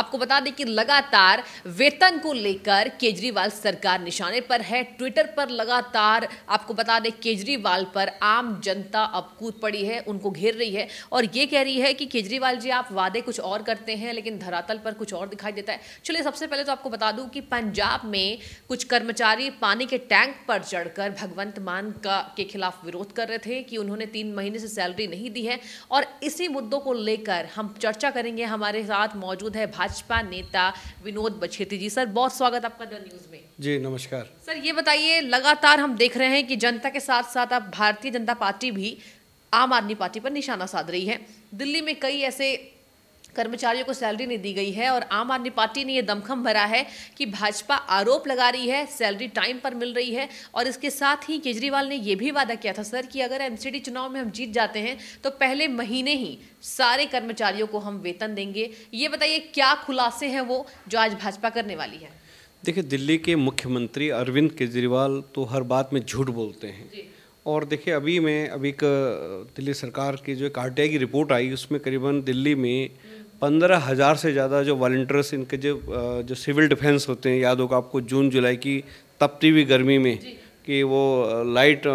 आपको बता दें कि लगातार वेतन को लेकर केजरीवाल सरकार निशाने पर है ट्विटर पर लगातार आपको बता दें केजरीवाल पर आम जनता अब कूद पड़ी है उनको घेर रही है और ये कह रही है कि केजरीवाल जी आप वादे कुछ और करते हैं लेकिन धरातल पर कुछ और दिखाई देता है चलिए सबसे पहले तो आपको बता दूं कि पंजाब में कुछ कर्मचारी पानी के टैंक पर चढ़कर भगवंत मान का के खिलाफ विरोध कर रहे थे कि उन्होंने तीन महीने से सैलरी नहीं दी है और इसी मुद्दों को लेकर हम चर्चा करेंगे हमारे साथ मौजूद है भाजपा नेता विनोद बछेती जी सर बहुत स्वागत आपका द न्यूज़ में जी नमस्कार सर ये बताइए लगातार हम देख रहे हैं कि जनता के साथ साथ अब भारतीय जनता पार्टी भी आम आदमी पार्टी पर निशाना साध रही है दिल्ली में कई ऐसे कर्मचारियों को सैलरी नहीं दी गई है और आम आदमी पार्टी ने यह दमखम भरा है कि भाजपा आरोप लगा रही है सैलरी टाइम पर मिल रही है और इसके साथ ही केजरीवाल ने यह भी वादा किया था सर कि अगर एमसीडी चुनाव में हम जीत जाते हैं तो पहले महीने ही सारे कर्मचारियों को हम वेतन देंगे ये बताइए क्या खुलासे हैं वो जो आज भाजपा करने वाली है देखिए दिल्ली के मुख्यमंत्री अरविंद केजरीवाल तो हर बात में झूठ बोलते हैं और देखिए अभी मैं अभी एक दिल्ली सरकार की जो एक आर की रिपोर्ट आई उसमें करीबन दिल्ली में हम्म। पंद्रह हज़ार से ज़्यादा जो वॉल्टियर्स इनके जो जो सिविल डिफेंस होते हैं याद होगा आपको जून जुलाई की तपती हुई गर्मी में कि वो लाइट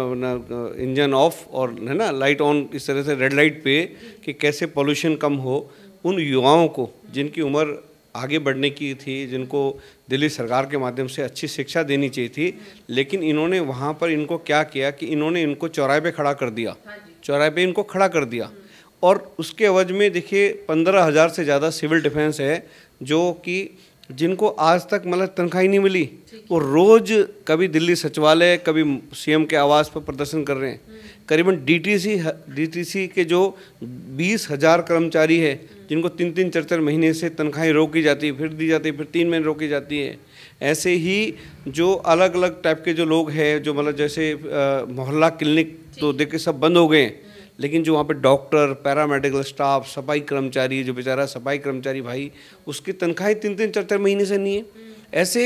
इंजन ऑफ और है ना लाइट ऑन इस तरह से रेड लाइट पे कि कैसे पोल्यूशन कम हो उन युवाओं को जिनकी उम्र आगे बढ़ने की थी जिनको दिल्ली सरकार के माध्यम से अच्छी शिक्षा देनी चाहिए थी लेकिन इन्होंने वहाँ पर इनको क्या किया कि इन्होंने इनको चौराहे पे खड़ा कर दिया हाँ चौराहे पे इनको खड़ा कर दिया और उसके अवज में देखिए पंद्रह हज़ार से ज़्यादा सिविल डिफेंस है जो कि जिनको आज तक मतलब तनख्वाही नहीं मिली वो रोज़ कभी दिल्ली सचिवालय कभी सीएम के आवास पर प्रदर्शन कर रहे हैं हम्म। करीबन डीटीसी डीटीसी के जो बीस हज़ार कर्मचारी है हम्म। जिनको तीन तीन चार चार महीने से तनख्वाही रोकी जाती है फिर दी जाती है फिर तीन महीने रोकी जाती है ऐसे ही जो अलग अलग टाइप के जो लोग हैं जो मतलब जैसे मोहल्ला क्लिनिक तो देखे सब बंद हो गए हैं लेकिन जो वहाँ पे डॉक्टर पैरामेडिकल स्टाफ सफाई कर्मचारी जो बेचारा सफाई कर्मचारी भाई उसकी तनख्वाही तीन तीन चार चार महीने से नहीं है ऐसे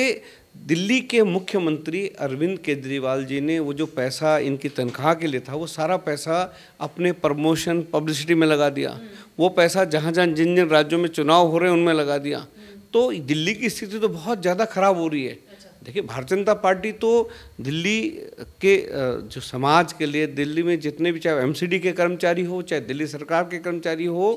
दिल्ली के मुख्यमंत्री अरविंद केजरीवाल जी ने वो जो पैसा इनकी तनख्वाह के लिए था वो सारा पैसा अपने प्रमोशन पब्लिसिटी में लगा दिया वो पैसा जहाँ जहाँ जिन जिन राज्यों में चुनाव हो रहे हैं उनमें लगा दिया तो दिल्ली की स्थिति तो बहुत ज़्यादा खराब हो रही है देखिए भारतीय जनता पार्टी तो दिल्ली के जो समाज के लिए दिल्ली में जितने भी चाहे एमसीडी के कर्मचारी हो चाहे दिल्ली सरकार के कर्मचारी हो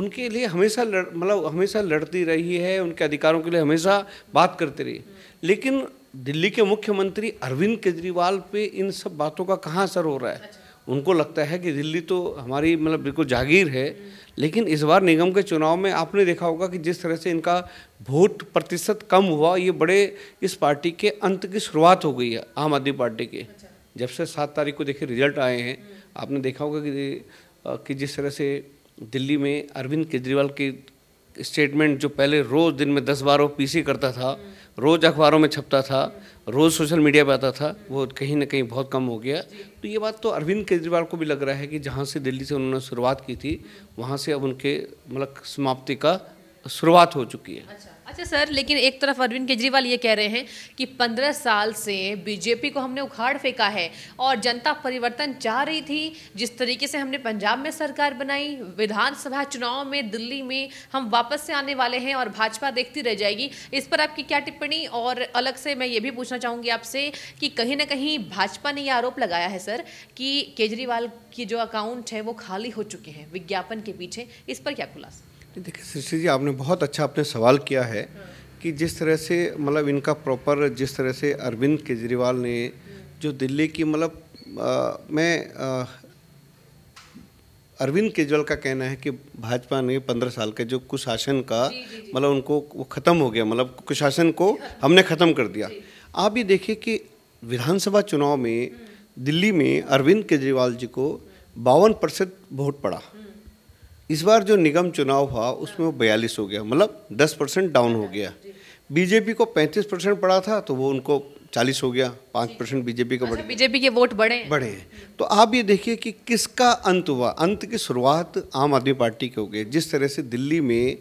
उनके लिए हमेशा मतलब हमेशा लड़ती रही है उनके अधिकारों के लिए हमेशा बात करती रही हम्म। लेकिन दिल्ली के मुख्यमंत्री अरविंद केजरीवाल पे इन सब बातों का कहाँ असर हो रहा है अच्छा। उनको लगता है कि दिल्ली तो हमारी मतलब बिल्कुल जागीर है हम्म। लेकिन इस बार निगम के चुनाव में आपने देखा होगा कि जिस तरह से इनका वोट प्रतिशत कम हुआ ये बड़े इस पार्टी के अंत की शुरुआत हो गई है आम आदमी पार्टी के अच्छा। जब से सात तारीख को देखिए रिजल्ट आए हैं आपने देखा होगा कि, कि जिस तरह से दिल्ली में अरविंद केजरीवाल की स्टेटमेंट जो पहले रोज़ दिन में दस बार वो पीसी करता था रोज़ अखबारों में छपता था रोज़ सोशल मीडिया पर आता था वो कहीं ना कहीं बहुत कम हो गया तो ये बात तो अरविंद केजरीवाल को भी लग रहा है कि जहाँ से दिल्ली से उन्होंने शुरुआत की थी वहाँ से अब उनके मतलब समाप्ति का शुरुआत हो चुकी है अच्छा। अच्छा सर लेकिन एक तरफ अरविंद केजरीवाल ये कह रहे हैं कि पंद्रह साल से बीजेपी को हमने उखाड़ फेंका है और जनता परिवर्तन चाह रही थी जिस तरीके से हमने पंजाब में सरकार बनाई विधानसभा चुनाव में दिल्ली में हम वापस से आने वाले हैं और भाजपा देखती रह जाएगी इस पर आपकी क्या टिप्पणी और अलग से मैं ये भी पूछना चाहूँगी आपसे कि कहीं ना कहीं भाजपा ने यह आरोप लगाया है सर कि केजरीवाल की जो अकाउंट है वो खाली हो चुके हैं विज्ञापन के पीछे इस पर क्या खुलासा देखिए सृष्टि जी आपने बहुत अच्छा आपने सवाल किया है कि जिस तरह से मतलब इनका प्रॉपर जिस तरह से अरविंद केजरीवाल ने जो दिल्ली की मतलब मैं अरविंद केजरीवाल का कहना है कि भाजपा ने पंद्रह साल के जो कुशासन का मतलब उनको वो ख़त्म हो गया मतलब कुशासन को हमने ख़त्म कर दिया आप ये देखिए कि विधानसभा चुनाव में हम्म। दिल्ली में अरविंद केजरीवाल जी को बावन प्रतिशत वोट पड़ा हम्म। इस बार जो निगम चुनाव हुआ उसमें वो बयालीस हो गया मतलब दस परसेंट डाउन हो गया बीजेपी को पैंतीस परसेंट पड़ा था तो वो उनको चालीस हो गया पाँच परसेंट बीजेपी का बढ़ बीजेपी अच्छा, के वोट बढ़े बढ़े हैं तो आप ये देखिए कि किसका अंत हुआ अंत की शुरुआत आम आदमी पार्टी की हो गई जिस तरह से दिल्ली में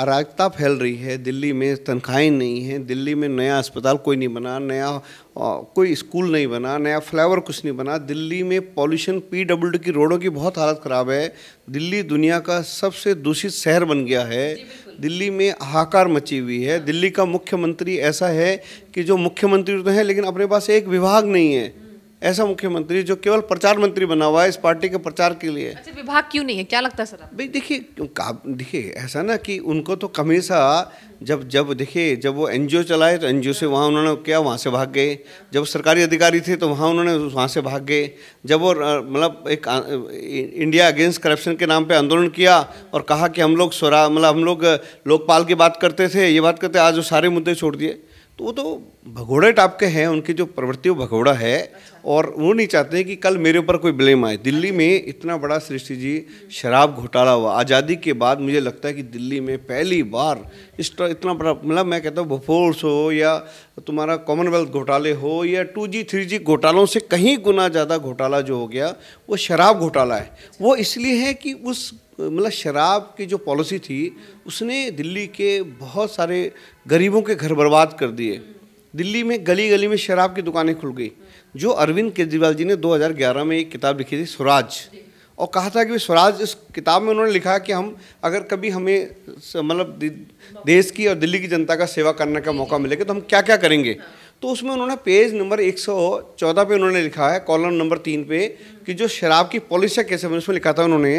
अराजकता फैल रही है दिल्ली में तनख्वाहें नहीं हैं दिल्ली में नया अस्पताल कोई नहीं बना नया आ, कोई स्कूल नहीं बना नया फ्लावर कुछ नहीं बना दिल्ली में पॉल्यूशन पी डब्ल्यू डी की रोडों की बहुत हालत ख़राब है दिल्ली दुनिया का सबसे दूषित शहर बन गया है दिल्ली में हाहाकार मची हुई है दिल्ली का मुख्यमंत्री ऐसा है कि जो मुख्यमंत्री तो हैं लेकिन अपने पास एक विभाग नहीं है ऐसा मुख्यमंत्री जो केवल प्रचार मंत्री बना हुआ है इस पार्टी के प्रचार के लिए अच्छा विभाग क्यों नहीं है क्या लगता है सर भाई देखिए देखिए ऐसा ना कि उनको तो हमेशा जब जब देखिए जब वो एनजीओ चलाए तो एनजीओ से वहाँ उन्होंने क्या वहाँ से भाग गए जब सरकारी अधिकारी थे तो वहाँ उन्होंने वहाँ से भाग गए जब वो मतलब एक इंडिया अगेंस्ट करप्शन के नाम पर आंदोलन किया और कहा कि हम लोग स्वरा मतलब हम लोग लोकपाल की बात करते थे ये बात करते आज वो सारे मुद्दे छोड़ दिए तो वो तो भगोड़े टाप के हैं उनकी जो प्रवृत्ति वो भगोड़ा है अच्छा। और वो नहीं चाहते कि कल मेरे ऊपर कोई ब्लेम आए दिल्ली में इतना बड़ा सृष्टि जी शराब घोटाला हुआ आज़ादी के बाद मुझे लगता है कि दिल्ली में पहली बार इस तरह इतना बड़ा मतलब मैं कहता हूँ बोफोर्स हो या तुम्हारा कॉमनवेल्थ घोटाले हो या टू जी थ्री जी घोटालों से कहीं गुना ज़्यादा घोटाला जो हो गया वो शराब घोटाला है वो इसलिए है कि उस मतलब शराब की जो पॉलिसी थी उसने दिल्ली के बहुत सारे गरीबों के घर बर्बाद कर दिए दिल्ली में गली गली में शराब की दुकानें खुल गई जो अरविंद केजरीवाल जी ने 2011 में एक किताब लिखी थी स्वराज और कहा था कि स्वराज इस किताब में उन्होंने लिखा कि हम अगर कभी हमें मतलब देश की और दिल्ली की जनता का सेवा करने का मौका मिलेगा तो हम क्या क्या करेंगे तो उसमें उन्होंने पेज नंबर 114 पे उन्होंने लिखा है कॉलम नंबर तीन पे कि जो शराब की पॉलिसी कैसे बनी उसमें लिखा था उन्होंने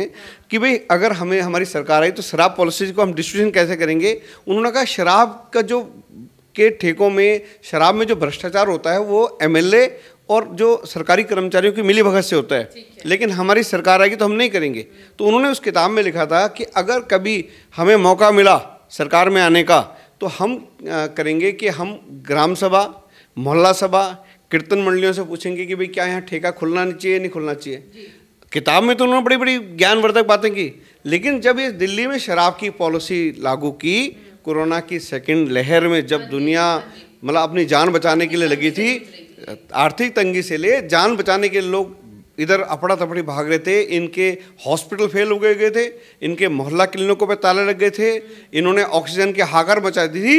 कि भाई अगर हमें हमारी सरकार आई तो शराब पॉलिसी को हम डिस्ट्रीब्यूशन कैसे करेंगे उन्होंने कहा शराब का जो के ठेकों में शराब में जो भ्रष्टाचार होता है वो एम और जो सरकारी कर्मचारियों की मिली भगत से होता है, है लेकिन हमारी सरकार आएगी तो हम नहीं करेंगे तो उन्होंने उस किताब में लिखा था कि अगर कभी हमें मौका मिला सरकार में आने का तो हम करेंगे कि हम ग्राम सभा मोहल्ला सभा कीर्तन मंडलियों से पूछेंगे कि भाई क्या यहाँ ठेका खुलना नहीं चाहिए नहीं खुलना चाहिए किताब में तो उन्होंने बड़ी बड़ी ज्ञानवर्धक बातें की लेकिन जब ये दिल्ली में शराब की पॉलिसी लागू की कोरोना की सेकेंड लहर में जब हाँ दुनिया हाँ मतलब अपनी जान बचाने के लिए लगी थी आर्थिक तंगी से ले जान बचाने के लोग इधर अपड़ा तपड़ी भाग रहे थे इनके हॉस्पिटल फेल हो गए गए थे इनके मोहल्ला क्लिनिकों पर ताले लग गए थे इन्होंने ऑक्सीजन के हाकर बचा दी थी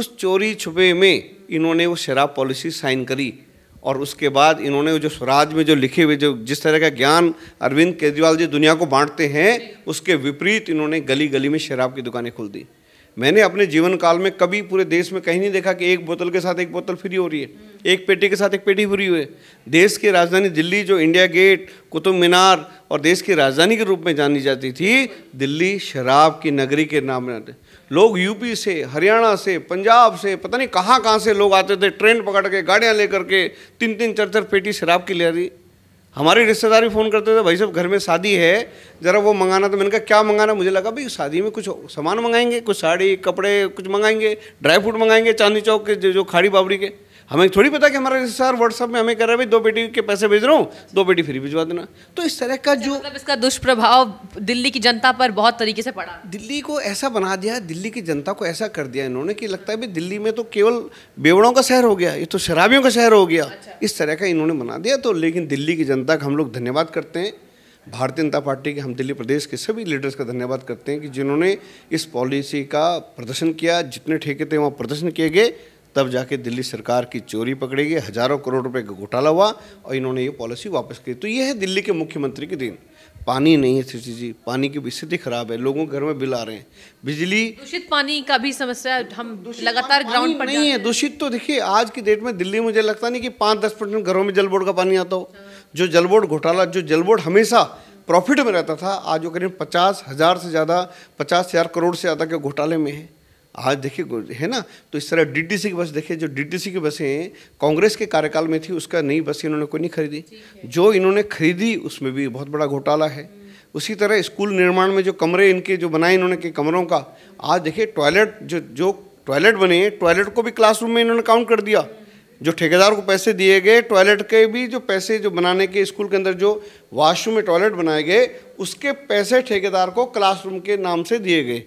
उस चोरी छुपे में इन्होंने वो शराब पॉलिसी साइन करी और उसके बाद इन्होंने जो स्वराज में जो लिखे हुए जो जिस तरह का ज्ञान अरविंद केजरीवाल जी दुनिया को बांटते हैं उसके विपरीत इन्होंने गली गली में शराब की दुकानें खोल दी मैंने अपने जीवन काल में कभी पूरे देश में कहीं नहीं देखा कि एक बोतल के साथ एक बोतल फ्री हो रही है एक पेटी के साथ एक पेटी फ्री हुई है देश की राजधानी दिल्ली जो इंडिया गेट कुतुब मीनार और देश की राजधानी के रूप में जानी जाती थी दिल्ली शराब की नगरी के नाम लोग यूपी से हरियाणा से पंजाब से पता नहीं कहाँ कहाँ से लोग आते थे ट्रेन पकड़ के गाड़ियाँ लेकर के तीन तीन चार चार पेटी शराब की ले रही हमारे रिश्तेदार भी फ़ोन करते थे भाई साहब घर में शादी है ज़रा वो मंगाना तो मैंने कहा क्या मंगाना मुझे लगा भाई शादी में कुछ सामान मंगाएंगे कुछ साड़ी कपड़े कुछ मंगाएंगे ड्राई फ्रूट मंगाएंगे चांदनी चौक के जो खाड़ी बाबरी के हमें थोड़ी पता कि हमारा रिश्तेदार व्हाट्सअप में हमें कर रहा है भाई दो बेटी के पैसे भेज रहा हूँ दो बेटी फ्री भिजवा देना तो इस तरह का जो मतलब इसका दुष्प्रभाव दिल्ली की जनता पर बहुत तरीके से पड़ा दिल्ली को ऐसा बना दिया दिल्ली की जनता को ऐसा कर दिया इन्होंने कि लगता है भाई दिल्ली में तो केवल बेवड़ों का शहर हो गया ये तो शराबियों का शहर हो गया अच्छा। इस तरह का इन्होंने बना दिया तो लेकिन दिल्ली की जनता का हम लोग धन्यवाद करते हैं भारतीय जनता पार्टी के हम दिल्ली प्रदेश के सभी लीडर्स का धन्यवाद करते हैं कि जिन्होंने इस पॉलिसी का प्रदर्शन किया जितने ठेके थे वहाँ प्रदर्शन किए गए तब जाके दिल्ली सरकार की चोरी पकड़ी गई हज़ारों करोड़ रुपए का घोटाला हुआ और इन्होंने ये पॉलिसी वापस की तो ये है दिल्ली के मुख्यमंत्री के दिन पानी नहीं है सृष्टि जी पानी की स्थिति खराब है लोगों के घर में बिल आ रहे हैं बिजली दूषित पानी का भी समस्या हम लगातार ग्राउंड पर नहीं है दूषित तो देखिए आज की डेट में दिल्ली में मुझे लगता नहीं कि पाँच दस परसेंट घरों में जल बोर्ड का पानी आता हो अच्छा। जो जल बोर्ड घोटाला जो जल बोर्ड हमेशा प्रॉफिट में रहता था आज वो करीब पचास हज़ार से ज़्यादा पचास हज़ार करोड़ से ज़्यादा के घोटाले में है आज देखिए है ना तो इस तरह डीटीसी की बस देखिए जो डीटीसी की बसें कांग्रेस के कार्यकाल में थी उसका नई बस इन्होंने कोई नहीं खरीदी जो इन्होंने खरीदी उसमें भी बहुत बड़ा घोटाला है उसी तरह स्कूल निर्माण में जो कमरे इनके जो बनाए इन्होंने के कमरों का आज देखिए टॉयलेट जो जो टॉयलेट बने टॉयलेट को भी क्लासरूम में इन्होंने काउंट कर दिया जो ठेकेदार को पैसे दिए गए टॉयलेट के भी जो पैसे जो बनाने के स्कूल के अंदर जो वॉशरूम में टॉयलेट बनाए गए उसके पैसे ठेकेदार को क्लासरूम के नाम से दिए गए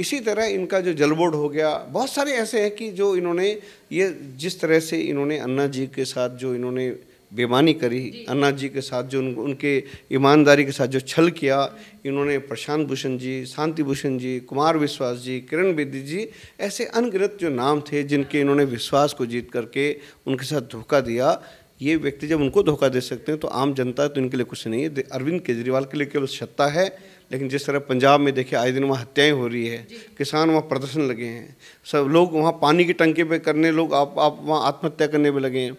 इसी तरह इनका जो जलबोर्ड हो गया बहुत सारे ऐसे हैं कि जो इन्होंने ये जिस तरह से इन्होंने अन्ना जी के साथ जो इन्होंने बेमानी करी अन्ना जी के साथ जो उन, उनके ईमानदारी के साथ जो छल किया इन्होंने प्रशांत भूषण जी शांति भूषण जी कुमार विश्वास जी किरण बेदी जी ऐसे अनगिनत जो नाम थे जिनके इन्होंने विश्वास को जीत करके उनके साथ धोखा दिया ये व्यक्ति जब उनको धोखा दे सकते हैं तो आम जनता तो इनके लिए कुछ नहीं है अरविंद केजरीवाल के लिए केवल सत्ता है लेकिन जिस तरह पंजाब में देखिए आए दिन वहाँ हत्याएं हो रही है किसान वहाँ प्रदर्शन लगे हैं सब लोग वहाँ पानी की टंकी पे करने लोग आप आप वहाँ आत्महत्या करने पर लगे हैं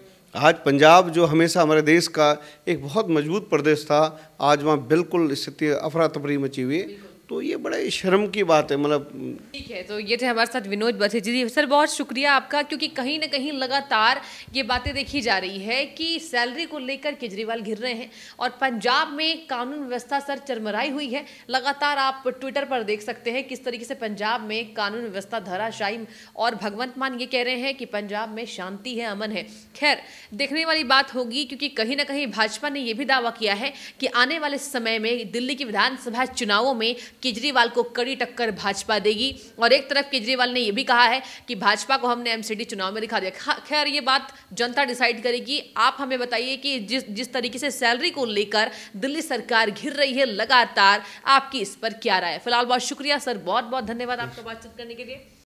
आज पंजाब जो हमेशा हमारे देश का एक बहुत मजबूत प्रदेश था आज वहाँ बिल्कुल स्थिति अफरा तफरी मची हुई है तो ये बड़ा शर्म की बात है मतलब ठीक है तो ये थे हमारे साथ विनोद बसे जी सर बहुत शुक्रिया आपका क्योंकि कहीं ना कहीं लगातार ये बातें देखी जा रही है कि सैलरी को लेकर केजरीवाल घिर रहे हैं और पंजाब में कानून व्यवस्था सर चरमराई हुई है लगातार आप ट्विटर पर देख सकते हैं किस तरीके से पंजाब में कानून व्यवस्था धराशाई और भगवंत मान ये कह रहे हैं कि पंजाब में शांति है अमन है खैर देखने वाली बात होगी क्योंकि कहीं ना कहीं भाजपा ने यह भी दावा किया है कि आने वाले समय में दिल्ली की विधानसभा चुनावों में केजरीवाल को कड़ी टक्कर भाजपा देगी और एक तरफ केजरीवाल ने यह भी कहा है कि भाजपा को हमने एमसीडी चुनाव में दिखा दिया खैर ये बात जनता डिसाइड करेगी आप हमें बताइए कि जिस जिस तरीके से सैलरी को लेकर दिल्ली सरकार घिर रही है लगातार आपकी इस पर क्या राय फिलहाल बहुत शुक्रिया सर बहुत बहुत धन्यवाद आपका बातचीत करने के लिए